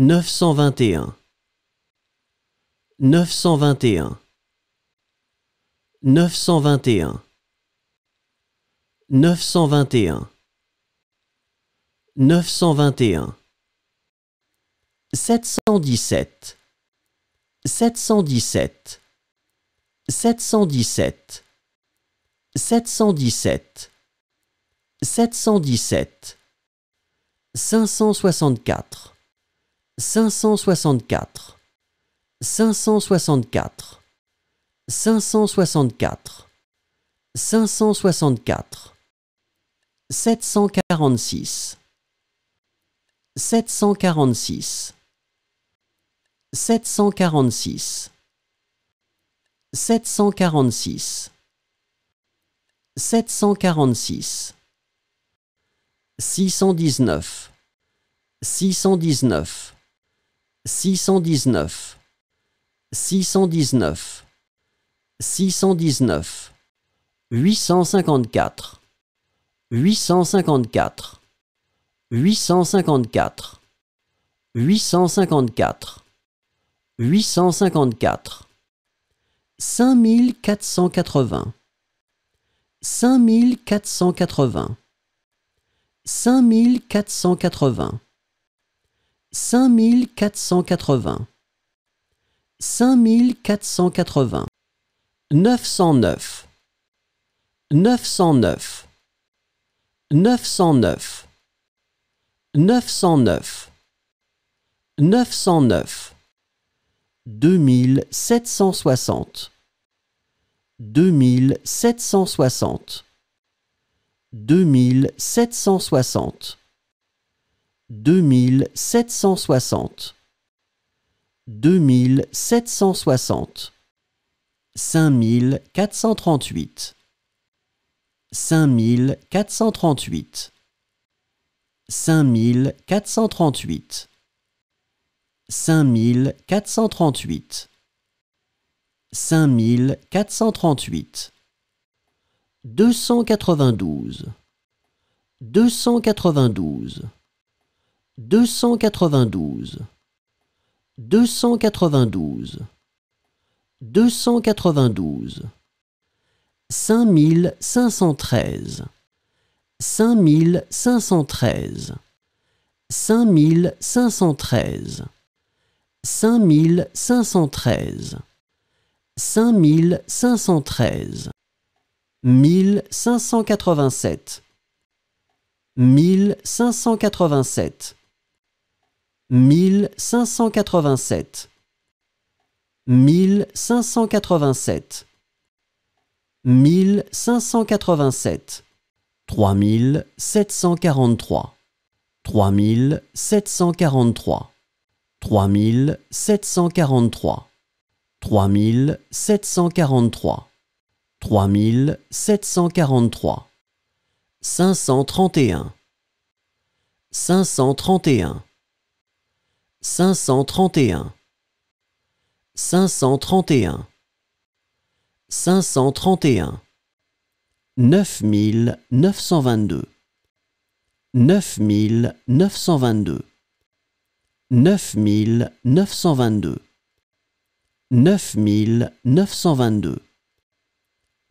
921 921 921 921 921 717 717 717 717 717 564 564 564 564 564 746 746 746 746 746 619 619 619 619 619 854 854 854 854 854 5480 5480 5480 5480 5480 909 909 909 909 909 2760 2760 2760 2760 2760 5438 5438 5438 5438 5438 292 292 deux cent quatre-vingt-douze, deux cent quatre-vingt-douze, deux cent quatre-vingt-douze, cinq mille cinq cent treize, cinq mille cinq cent treize, cinq mille cinq cent treize, cinq mille cinq cent treize, cinq mille cinq cent treize, mille cinq cent quatre-vingt-sept, mille cinq cent quatre-vingt-sept mille cinq cent quatre-vingt-sept. mille cinq cent quatre-vingt-sept. mille cinq cent quatre-vingt-sept. trois mille sept cent quarante-trois. trois mille sept cent quarante-trois. trois mille sept cent quarante-trois. trois mille sept cent quarante-trois. trois mille sept cent quarante-trois. cinq cent trente et un. cinq cent trente et un. 531 531 531 9922 9922 9922 9922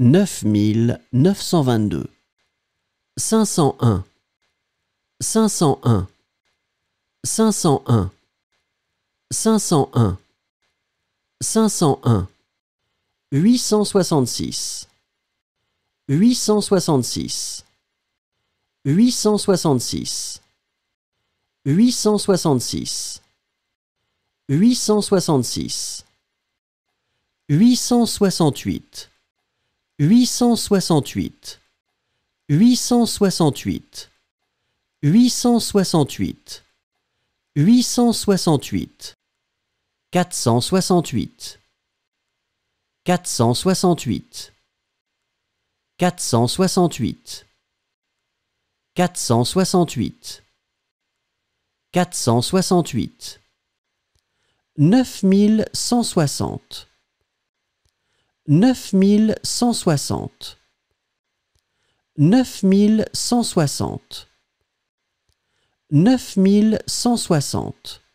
9922 501 501 501 501 501 866 866 866 866 866 868 868 868 868 868 468 468 468 468 468 9160 9160 9160 9160